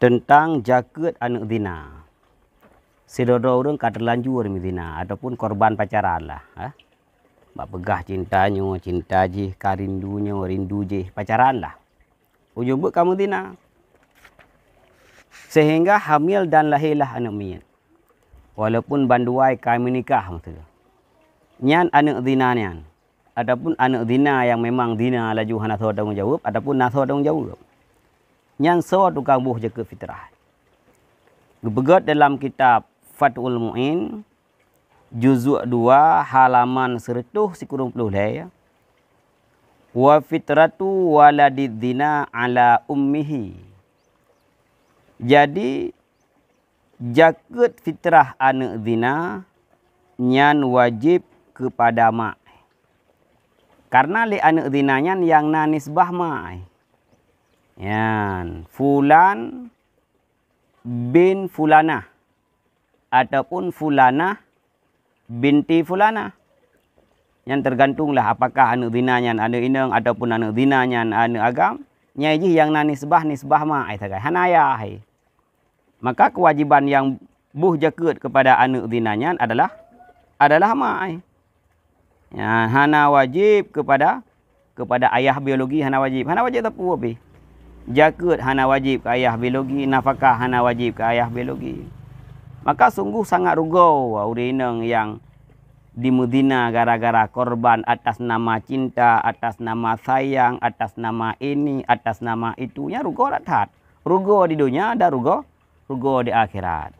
tentang jaket anak zina. Sedoro orang kata lanjur mi zina ataupun korban pacaran lah. Eh? Bak pegah cintanya, cinta je, karindunya, rindu je, pacaran lah. Ujung buat kamu zina. Sehingga hamil dan lahirlah anak miyat. Walaupun banduai kami nikah maksudnya. Nyan anak zina nyan. Ataupun anak zina yang memang zina laju hana tahu tanggungjawab. Ataupun nak tahu tanggungjawab yang sewa tukang buh jaga fitrah. Begat dalam kitab Fatul Mu'in, Juzuk 2, halaman seretuh sekurang puluh daya. Wa fitratu waladidzina ala ummihi. Jadi, jaket fitrah anak zina nyan wajib kepada mak. Karena li anak zinanya yang nanis bah mak. Yan. Fulan bin Fulana. Ataupun Fulana binti Fulana. Yang tergantunglah apakah anak dinanya anak inang ataupun anak dinanya anak agam. Nyaji yang nani sebah ni sebah mak. Ay, takai. Hanaya. Hai. Maka kewajiban yang buh jakut kepada anak dinanya adalah adalah mak. Ay. Ya, hana wajib kepada kepada ayah biologi hana wajib. Hana wajib tapu apa jakut hana wajib ke ayah biologi nafkah hana wajib ke ayah biologi maka sungguh sangat rugo urineng yang di Medina gara-gara korban atas nama cinta, atas nama sayang, atas nama ini, atas nama itunya rugo ratat. Rugo di dunia dan rugo rugo di akhirat.